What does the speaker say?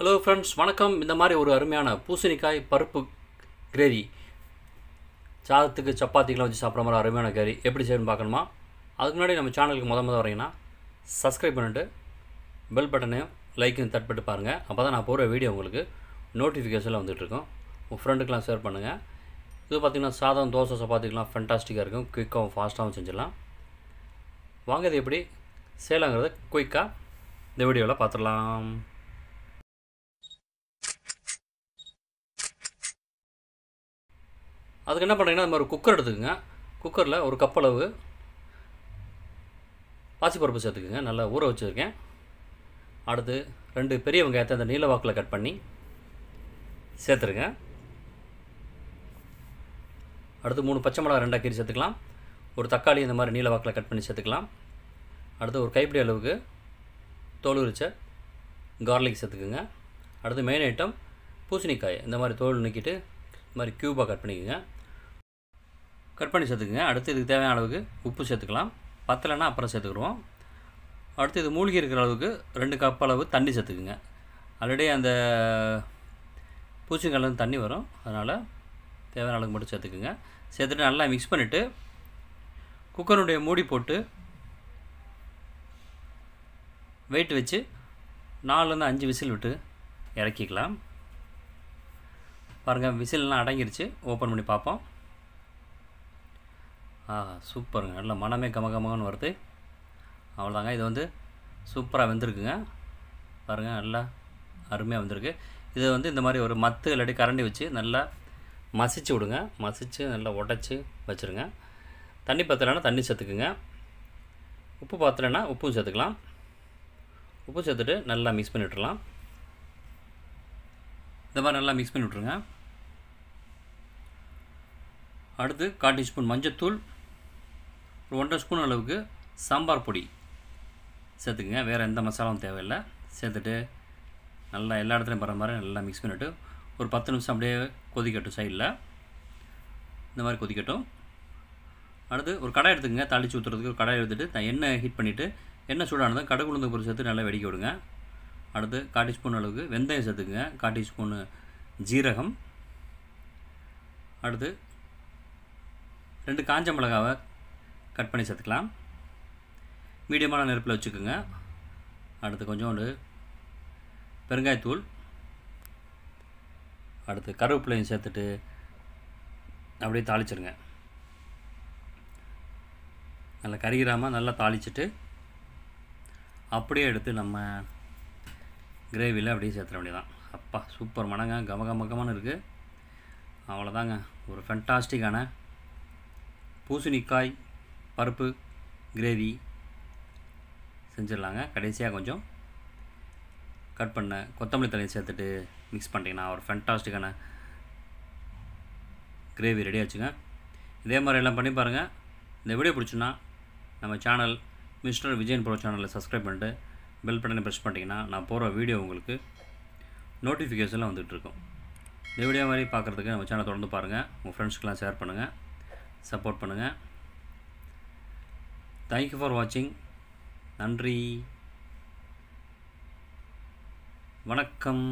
hello friends வணக்கம் இந்த மாதிரி ஒரு அருமையான பூசணிக்காய் பருப்பு கிரேவி சாதத்துக்கு சப்பாத்திக்கெலாம் வச்சு சாப்பிட்ற மாதிரி அருமையான கிரேவி எப்படி செய்யணும்னு பார்க்கணுமா அதுக்கு முன்னாடி நம்ம சேனலுக்கு முத முத வரீங்கன்னா சப்ஸ்கிரைப் பண்ணிவிட்டு பெல் பட்டனையும் லைக்கையும் தட்பட்டு பாருங்கள் அப்போ தான் நான் போகிற வீடியோ உங்களுக்கு நோட்டிஃபிகேஷனில் வந்துகிட்ருக்கோம் உங்கள் ஃப்ரெண்டுக்கெலாம் ஷேர் பண்ணுங்கள் இது பார்த்திங்கன்னா சாதம் தோசை சப்பாத்திக்கெலாம் ஃபென்டாஸ்டிக்காக இருக்கும் குயிக்காகவும் ஃபாஸ்ட்டாகவும் செஞ்சிடலாம் வாங்கிறது எப்படி செய்யலாங்கிறத குயிக்காக இந்த வீடியோவில் பார்த்துடலாம் அதுக்கு என்ன பண்ணுறீங்கன்னா அது மாதிரி குக்கர் எடுத்துக்கோங்க குக்கரில் ஒரு கப்பளவு பாசிப்பருப்பு சேர்த்துக்குங்க நல்லா ஊற வச்சுருக்கேன் அடுத்து ரெண்டு பெரிய வெங்காயத்தை அந்த நீல வாக்கில் கட் பண்ணி சேர்த்துருங்க அடுத்து மூணு பச்சை மிளகா ரெண்டாக கீரி சேர்த்துக்கலாம் ஒரு தக்காளி இந்த மாதிரி நீல வாக்கில் கட் பண்ணி சேர்த்துக்கலாம் அடுத்து ஒரு கைப்பிடி அளவுக்கு தோல் உரிச்ச கார்லிக் சேர்த்துக்குங்க அடுத்து மெயின் ஐட்டம் பூசணிக்காய் இந்த மாதிரி தோல் நிற்கிட்டு இந்த மாதிரி க்யூபாக கட் பண்ணிக்கோங்க கட் பண்ணி சேர்த்துக்குங்க அடுத்து இதுக்கு தேவையான அளவுக்கு உப்பு சேர்த்துக்கலாம் பத்தலைன்னா அப்புறம் சேர்த்துக்குருவோம் அடுத்து இது மூழ்கி இருக்கிற அளவுக்கு ரெண்டு கப் அளவு தண்ணி சேர்த்துக்குங்க ஆல்ரெடி அந்த பூச்சிங்கல்லேருந்து தண்ணி வரும் அதனால் தேவையான அளவுக்கு மட்டும் சேர்த்துக்குங்க சேர்த்துட்டு நல்லா மிக்ஸ் பண்ணிவிட்டு குக்கருடைய மூடி போட்டு வெயிட் வச்சு நாலுலேருந்து அஞ்சு விசில் விட்டு இறக்கிக்கலாம் பாருங்கள் விசில்லாம் அடங்கிருச்சு ஓப்பன் பண்ணி பார்ப்போம் ஆஹா சூப்பருங்க நல்ல மனமே கமகமகன்னு வருது அவ்வளோதாங்க இது வந்து சூப்பராக வெந்திருக்குங்க பாருங்கள் நல்லா அருமையாக வந்திருக்கு இது வந்து இந்த மாதிரி ஒரு மத்து இல்லாட்டி கரண்டி வச்சு நல்லா மசிச்சு விடுங்க மசித்து நல்லா உடச்சி வச்சுருங்க தண்ணி பத்தலைன்னா தண்ணி சேர்த்துக்குங்க உப்பு பத்தலைன்னா உப்பும் சேர்த்துக்கலாம் உப்பு சேர்த்துட்டு நல்லா மிக்ஸ் பண்ணி விட்டுலாம் இந்த மாதிரி நல்லா மிக்ஸ் பண்ணி விட்ருங்க அடுத்து கால் டீஸ்பூன் மஞ்சத்தூள் ஒரு ஒன்றரை ஸ்பூன் அளவுக்கு சாம்பார் பொடி சேர்த்துக்குங்க வேறு எந்த மசாலாவும் தேவையில்லை சேர்த்துட்டு நல்லா எல்லா இடத்துலையும் வர மாதிரி நல்லா மிக்ஸ் பண்ணிவிட்டு ஒரு பத்து நிமிஷம் அப்படியே கொதிக்கட்டும் சைடில் இந்த மாதிரி கொதிக்கட்டும் அடுத்து ஒரு கடை எடுத்துக்கங்க தாளித்து ஊற்றுறதுக்கு ஒரு கடை எடுத்துகிட்டு நான் எண்ணெய் ஹீட் பண்ணிவிட்டு எண்ணெய் சூடானதும் கடை உளுந்து பொருள் சேர்த்து நல்லா வெடிக்க விடுங்க அடுத்து காட்டி ஸ்பூன் அளவுக்கு வெந்தயம் சேர்த்துக்குங்க காட்டி ஸ்பூனு ஜீரகம் அடுத்து ரெண்டு காஞ்ச மிளகாவை கட் பண்ணி சேர்த்துக்கலாம் மீடியமான நெருப்பில் வச்சுக்கோங்க அடுத்து கொஞ்சோண்டு பெருங்காயத்தூள் அடுத்து கருவேப்பிலையும் சேர்த்துட்டு அப்படியே தாளிச்சிடுங்க நல்லா கருகிராமல் நல்லா தாளிச்சிட்டு அப்படியே எடுத்து நம்ம கிரேவியில் அப்படியே சேர்த்துற வேண்டியதான் அப்பா சூப்பர் மனங்க கம இருக்குது அவ்வளோதாங்க ஒரு ஃபென்டாஸ்டிக்கான பூசணிக்காய் பருப்பு கிரேவி செஞ்சிடலாங்க கடைசியாக கொஞ்சம் கட் பண்ண கொத்தமல்லி தலையை சேர்த்துட்டு மிக்ஸ் பண்ணிட்டீங்கன்னா ஒரு ஃபென்டாஸ்டிக்கான கிரேவி ரெடி ஆச்சுங்க இதே மாதிரி எல்லாம் பண்ணி பாருங்கள் இந்த வீடியோ பிடிச்சுன்னா நம்ம சேனல் மிஸ்டர் விஜயன் ப்ரோ சேனலில் சப்ஸ்கிரைப் பண்ணிட்டு பெல் பட்டனை ப்ரெஸ் பண்ணிட்டீங்கன்னா நான் போகிற வீடியோ உங்களுக்கு நோட்டிஃபிகேஷனில் வந்துகிட்ருக்கும் இந்த வீடியோ மாதிரி பார்க்குறதுக்கு நம்ம சேனல் தொடர்ந்து பாருங்கள் உங்கள் ஃப்ரெண்ட்ஸ்க்கெலாம் ஷேர் பண்ணுங்கள் சப்போர்ட் பண்ணுங்கள் தேங்க்யூ ஃபார் வாட்சிங் நன்றி வணக்கம்